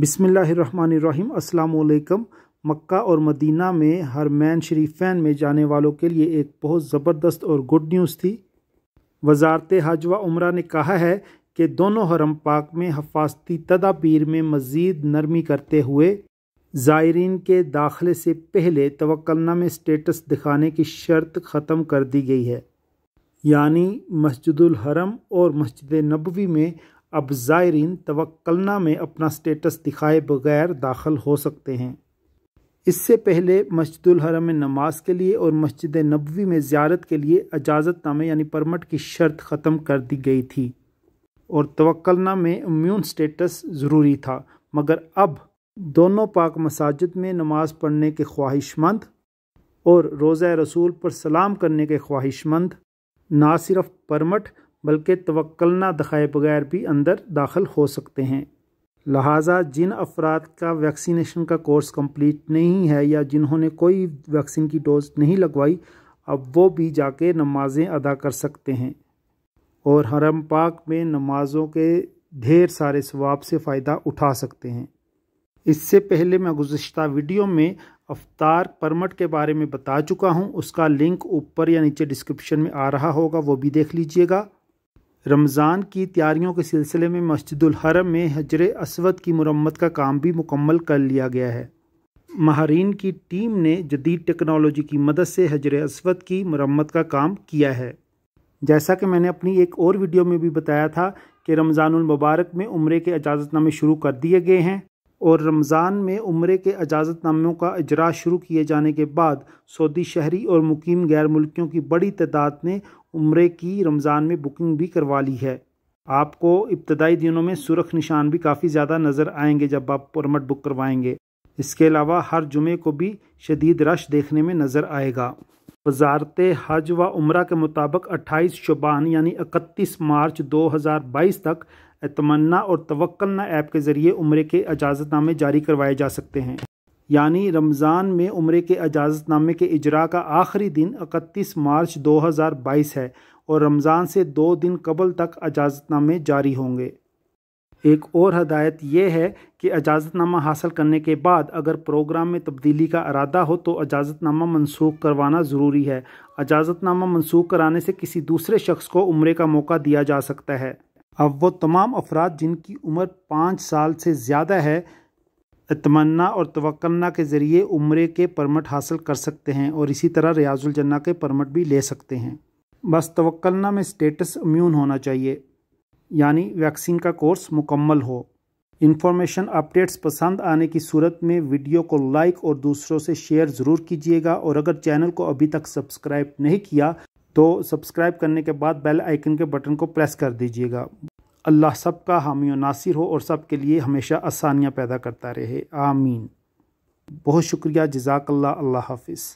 बिसमीम् अल्लाम मक्का और मदीना में हरमैन शरीफैन में जाने वालों के लिए एक बहुत ज़बरदस्त और गुड न्यूज़ थी वजारत हाजवा उम्र ने कहा है कि दोनों हरम पाक में हफाजती तदाबीर में मज़ीद नरमी करते हुए ज़ायरीन के दाखिले से पहले तवक्लना में स्टेटस दिखाने की शर्त ख़त्म कर दी गई है यानी मस्जिदुल हरम और मस्जिद नबवी में अब ज़ायरीन तवक्लना में अपना स्टेटस दिखाए बगैर दाखिल हो सकते हैं इससे पहले मस्जिद हरम में नमाज के लिए और मस्जिद नबवी में ज़्यारत के लिए इजाज़तनामे यानी परमट की शर्त ख़त्म कर दी गई थी और तवक्लना में इम्यून स्टेटस ज़रूरी था मगर अब दोनों पाक मसाजिद में नमाज़ पढ़ने के ख्वाहिशमंद और रोज़ रसूल पर सलाम करने के ख्वाहिशमंद ना सिर्फ परमट बल्कि तवक्ल ना दिखाए बगैर भी अंदर दाखिल हो सकते हैं लिहाजा जिन अफराद का वैक्सीनेशन का कोर्स कंप्लीट नहीं है या जिन्होंने कोई वैक्सीन की डोज नहीं लगवाई अब वो भी जाके नमाज़ें अदा कर सकते हैं और हरम पाक में नमाज़ों के ढेर सारे स्वाब से फ़ायदा उठा सकते हैं इससे पहले मैं गुज्त वीडियो में अवतार परमट के बारे में बता चुका हूँ उसका लिंक ऊपर या नीचे डिस्क्रिप्शन में आ रहा होगा वो भी देख लीजिएगा रमज़ान की तैयारियों के सिलसिले में मस्जिदुल हरम में हजर असवद की मरम्मत का काम भी मुकम्मल कर लिया गया है माहरीन की टीम ने जदीद टेक्नोलॉजी की मदद से हजर असवद की मरम्मत का काम किया है जैसा कि मैंने अपनी एक और वीडियो में भी बताया था कि रमज़ानमबारक में उम्र के इजाज़तनामे शुरू कर दिए गए हैं और रमज़ान में उम्र के इजाज़तनामों का अजरा शुरू किए जाने के बाद सऊदी शहरी और मुकीम गैर मुल्कियों की बड़ी तादाद ने उम्र की रमज़ान में बुकिंग भी करवा ली है आपको इब्तदाई दिनों में सुरख निशान भी काफ़ी ज़्यादा नज़र आएंगे जब आप परमट बुक करवाएंगे इसके अलावा हर जुमे को भी शदीद रश देखने में नज़र आएगा वजारत हज व उम्र के मुताबिक 28 शुबान यानी 31 मार्च 2022 तक तमन्ना और तवक्लना ऐप के ज़रिए उम्र के इजाज़तनामे जारी करवाए जा सकते हैं यानी रमज़ान में उम्र के इजाजतनामे के इजरा का आखिरी दिन इकतीस मार्च 2022 है और रमज़ान से दो दिन कबल तक इजाज़तनामे जारी होंगे एक और हदायत यह है कि इजाजतनामा हासिल करने के बाद अगर प्रोग्राम में तब्दीली का अरादा हो तो इजाज़तनामा मनसूख करवाना ज़रूरी है अजाज़तनामा मनसूख कराने से किसी दूसरे शख्स को उम्र का मौका दिया जा सकता है अब वो तमाम अफराद जिनकी उम्र पाँच साल से ज़्यादा है तमन्ना और तवक्लना के ज़रिए उम्र के परमट हासिल कर सकते हैं और इसी तरह रियाजुल जन्ना के परमट भी ले सकते हैं बस तवक्लना में स्टेटस इम्यून होना चाहिए यानी वैक्सीन का कोर्स मुकम्मल हो इन्फॉर्मेशन अपडेट्स पसंद आने की सूरत में वीडियो को लाइक और दूसरों से शेयर ज़रूर कीजिएगा और अगर चैनल को अभी तक सब्सक्राइब नहीं किया तो सब्सक्राइब करने के बाद बेल आइकन के बटन को प्रेस कर दीजिएगा अल्लाह सब का हामी नासिर हो और सब के लिए हमेशा आसानियाँ पैदा करता रहे आमीन बहुत शुक्रिया जजाकल्ला अल्लाह हाफिज़